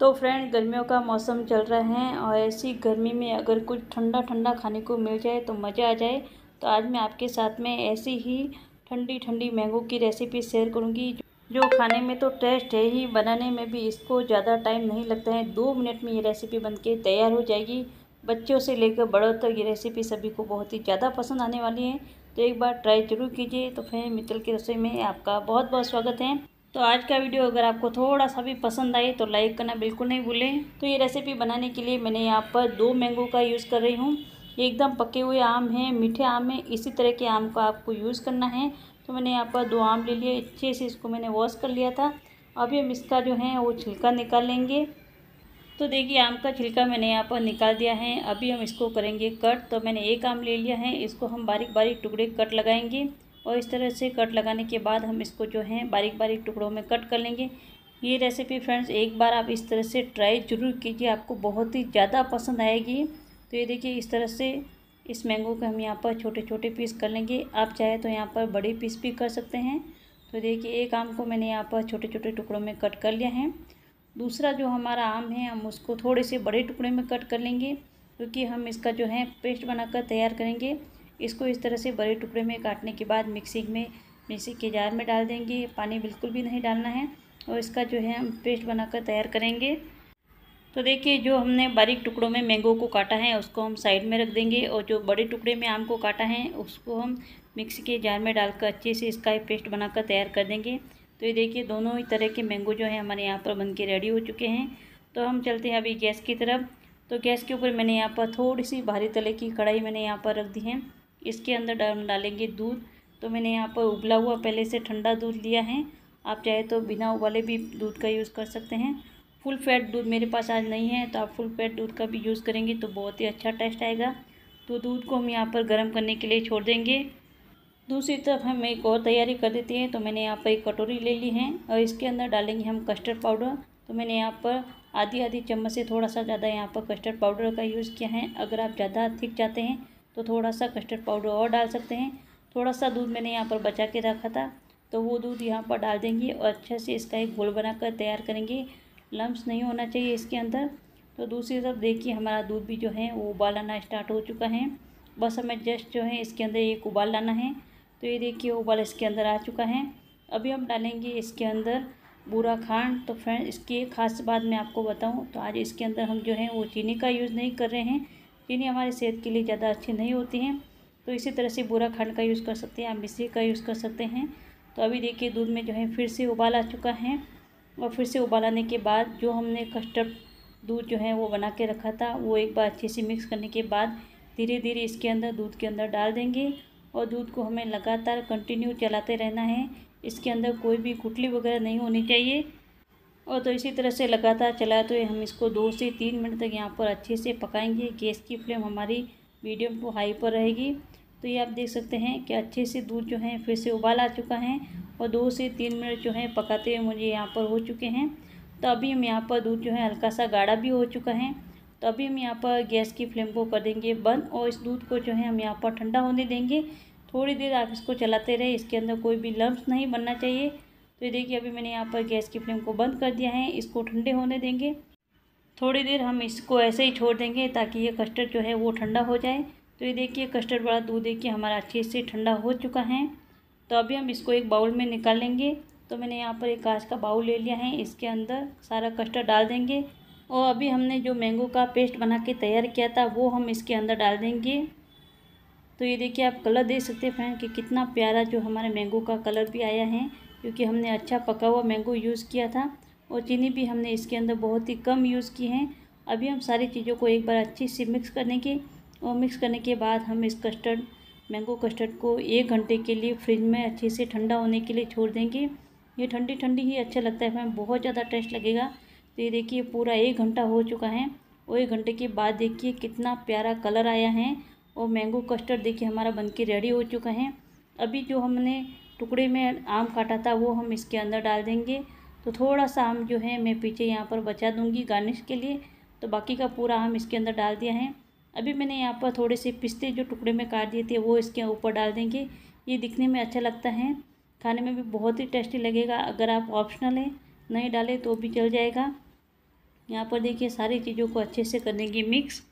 तो फ्रेंड गर्मियों का मौसम चल रहा है और ऐसी गर्मी में अगर कुछ ठंडा ठंडा खाने को मिल जाए तो मज़ा आ जाए तो आज मैं आपके साथ में ऐसी ही ठंडी ठंडी मैंगो की रेसिपी शेयर करूँगी जो खाने में तो टेस्ट है ही बनाने में भी इसको ज़्यादा टाइम नहीं लगता है दो मिनट में ये रेसिपी बन के तैयार हो जाएगी बच्चों से लेकर बड़ों तक तो ये रेसिपी सभी को बहुत ही ज़्यादा पसंद आने वाली है तो एक बार ट्राई जरूर कीजिए तो फिर मित्तल की रसोई में आपका बहुत बहुत स्वागत है तो आज का वीडियो अगर आपको थोड़ा सा भी पसंद आए तो लाइक करना बिल्कुल नहीं भूलें तो ये रेसिपी बनाने के लिए मैंने यहाँ पर दो मैंगो का यूज़ कर रही हूँ ये एकदम पके हुए आम हैं मीठे आम हैं इसी तरह के आम का आपको यूज़ करना है तो मैंने यहाँ पर दो आम ले लिए अच्छे से इसको मैंने वॉश कर लिया था अभी हम इसका जो है वो छिलका निकाल लेंगे तो देखिए आम का छिलका मैंने यहाँ पर निकाल दिया है अभी हम इसको करेंगे कट तो मैंने एक आम ले लिया है इसको हम बारीक बारीक टुकड़े कट लगाएंगे और इस तरह से कट लगाने के बाद हम इसको जो है बारीक बारीक टुकड़ों में कट कर लेंगे ये रेसिपी फ्रेंड्स एक बार आप इस तरह से ट्राई ज़रूर कीजिए आपको बहुत ही ज़्यादा पसंद आएगी तो ये देखिए इस तरह से इस मैंगो को हम यहाँ पर छोटे छोटे पीस कर लेंगे आप चाहे तो यहाँ पर बड़े पीस भी कर सकते हैं तो देखिए एक आम को मैंने यहाँ पर छोटे छोटे टुकड़ों में कट कर लिया है दूसरा जो हमारा आम है हम उसको थोड़े से बड़े टुकड़े में कट कर लेंगे क्योंकि हम इसका जो है पेस्ट बनाकर तैयार करेंगे इसको इस तरह से बड़े टुकड़े में काटने के बाद मिक्सिंग में मिक्सी के जार में डाल देंगे पानी बिल्कुल भी नहीं डालना है और इसका जो है हम पेस्ट बनाकर तैयार करेंगे तो देखिए जो हमने बारीक टुकड़ों में मैंगो को काटा है उसको हम साइड में रख देंगे और जो बड़े टुकड़े में आम को काटा है उसको हम मिक्सी के जार में डालकर अच्छे से इसका पेस्ट बनाकर तैयार कर देंगे तो ये देखिए दोनों ही तरह के मैंगो जो है हमारे यहाँ पर बन के रेडी हो चुके हैं तो हम चलते हैं अभी गैस की तरफ तो गैस के ऊपर मैंने यहाँ पर थोड़ी सी भारी तले की कढ़ाई मैंने यहाँ पर रख दी है इसके अंदर हम डालेंगे दूध तो मैंने यहाँ पर उबला हुआ पहले से ठंडा दूध लिया है आप चाहे तो बिना उबाले भी दूध का यूज़ कर सकते हैं फुल फैट दूध मेरे पास आज नहीं है तो आप फुल फैट दूध का भी यूज़ करेंगे तो बहुत ही अच्छा टेस्ट आएगा तो दूध को हम यहाँ पर गर्म करने के लिए छोड़ देंगे दूसरी तरफ हम एक और तैयारी कर देते हैं तो मैंने यहाँ पर एक कटोरी ले ली है और इसके अंदर डालेंगे हम कस्टर्ड पाउडर तो मैंने यहाँ पर आधी आधी चम्मच से थोड़ा सा ज़्यादा यहाँ पर कस्टर्ड पाउडर का यूज़ किया है अगर आप ज़्यादा थिक चाहते हैं तो थोड़ा सा कस्टर्ड पाउडर और डाल सकते हैं थोड़ा सा दूध मैंने यहाँ पर बचा के रखा था तो वो दूध यहाँ पर डाल देंगे और अच्छे से इसका एक घोल बनाकर तैयार करेंगे लम्ब्स नहीं होना चाहिए इसके अंदर तो दूसरी तरफ देखिए हमारा दूध भी जो है वो उबाल आना स्टार्ट हो चुका है बस हमें जस्ट जो है इसके अंदर एक उबाल लाना है तो ये देखिए उबाल इसके अंदर आ चुका है अभी हम डालेंगे इसके अंदर बूरा खांड तो फ्रेंड इसकी खास बात मैं आपको बताऊं तो आज इसके अंदर हम जो है वो चीनी का यूज़ नहीं कर रहे हैं चीनी हमारी सेहत के लिए ज़्यादा अच्छी नहीं होती हैं तो इसी तरह से बुरा खंड का यूज़ कर सकते हैं आप मिश्री का यूज़ कर सकते हैं तो अभी देखिए दूध में जो है फिर से उबाल आ चुका है और फिर से उबालाने के बाद जो हमने कस्टर्ड दूध जो है वो बना के रखा था वो एक बार अच्छे से मिक्स करने के बाद धीरे धीरे इसके अंदर दूध के अंदर डाल देंगे और दूध को हमें लगातार कंटिन्यू चलाते रहना है इसके अंदर कोई भी गुटली वगैरह नहीं होनी चाहिए और तो इसी तरह से लगातार चलाए तो हम इसको दो से तीन मिनट तक यहाँ पर अच्छे से पकाएंगे गैस की फ्लेम हमारी मीडियम टू हाई पर रहेगी तो ये आप देख सकते हैं कि अच्छे से दूध जो है फिर से उबाल आ चुका है और दो से तीन मिनट जो है पकाते हुए मुझे यहाँ पर हो चुके हैं तो अभी हम यहाँ पर दूध जो है हल्का सा गाढ़ा भी हो चुका है तो अभी हम यहाँ पर गैस की फ्लेम को कर देंगे बंद और इस दूध को जो है हम यहाँ पर ठंडा होने देंगे थोड़ी देर आप इसको चलाते रहे इसके अंदर कोई भी लम्ब नहीं बनना चाहिए तो ये देखिए अभी मैंने यहाँ पर गैस की फ्लेम को बंद कर दिया है इसको ठंडे होने देंगे थोड़ी देर हम इसको ऐसे ही छोड़ देंगे ताकि ये कस्टर्ड जो है वो ठंडा हो जाए तो ये देखिए कस्टर्ड वाला दूध देखिए हमारा अच्छे से ठंडा हो चुका है तो अभी हम इसको एक बाउल में निकाल लेंगे तो मैंने यहाँ पर एक कांच का बाउल ले लिया है इसके अंदर सारा कस्टर्ड डाल देंगे और अभी हमने जो मैंगो का पेस्ट बना के तैयार किया था वो हम इसके अंदर डाल देंगे तो ये देखिए आप कलर देख सकते हैं फ्रेंड कि कितना प्यारा जो हमारे मैंगो का कलर भी आया है क्योंकि हमने अच्छा पका हुआ मैंगो यूज़ किया था और चीनी भी हमने इसके अंदर बहुत ही कम यूज़ की है अभी हम सारी चीज़ों को एक बार अच्छे से मिक्स करने के और मिक्स करने के बाद हम इस कस्टर्ड मैंगो कस्टर्ड को एक घंटे के लिए फ्रिज में अच्छे से ठंडा होने के लिए छोड़ देंगे ये ठंडी ठंडी ही अच्छा लगता है हमें बहुत ज़्यादा टेस्ट लगेगा तो ये देखिए पूरा एक घंटा हो चुका है और एक घंटे के बाद देखिए कितना प्यारा कलर आया है और मैंगो कस्टर्ड देखिए हमारा बन रेडी हो चुका है अभी जो हमने टुकड़े में आम काटा था वो हम इसके अंदर डाल देंगे तो थोड़ा सा आम जो है मैं पीछे यहाँ पर बचा दूँगी गार्निश के लिए तो बाकी का पूरा आम इसके अंदर डाल दिया है अभी मैंने यहाँ पर थोड़े से पिस्ते जो टुकड़े में काट दिए थे वो इसके ऊपर डाल देंगे ये दिखने में अच्छा लगता है खाने में भी बहुत ही टेस्टी लगेगा अगर आप ऑप्शनल हैं नहीं डालें तो भी चल जाएगा यहाँ पर देखिए सारी चीज़ों को अच्छे से कर देंगे मिक्स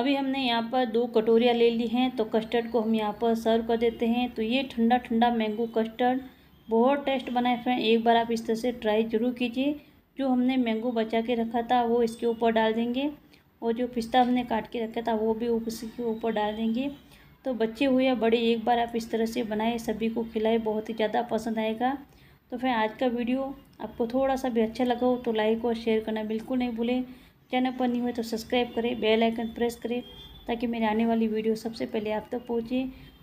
अभी हमने यहाँ पर दो कटोरियाँ ले ली हैं तो कस्टर्ड को हम यहाँ पर सर्व कर देते हैं तो ये ठंडा ठंडा मैंगो कस्टर्ड बहुत टेस्ट बना है फ्रेंड एक बार आप इस तरह से ट्राई जरूर कीजिए जो हमने मैंगो बचा के रखा था वो इसके ऊपर डाल देंगे और जो पिस्ता हमने काट के रखा था वो भी उसके ऊपर डाल देंगे तो बच्चे हुए या बड़े एक बार आप इस तरह से बनाए सभी को खिलाए बहुत ही ज़्यादा पसंद आएगा तो फिर आज का वीडियो आपको थोड़ा सा भी अच्छा लगा हो तो लाइक और शेयर करना बिल्कुल नहीं भूलें चैनल पर नहीं हुए तो सब्सक्राइब करें बेल आइकन प्रेस करें ताकि मेरे आने वाली वीडियो सबसे पहले आप तक तो पहुँचे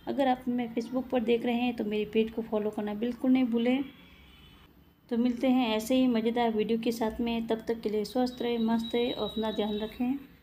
अगर आप मैं फेसबुक पर देख रहे हैं तो मेरे पेज को फॉलो करना बिल्कुल नहीं भूलें तो मिलते हैं ऐसे ही मज़ेदार वीडियो के साथ में तब तक के लिए स्वस्थ रहे मस्त रहे और अपना ध्यान रखें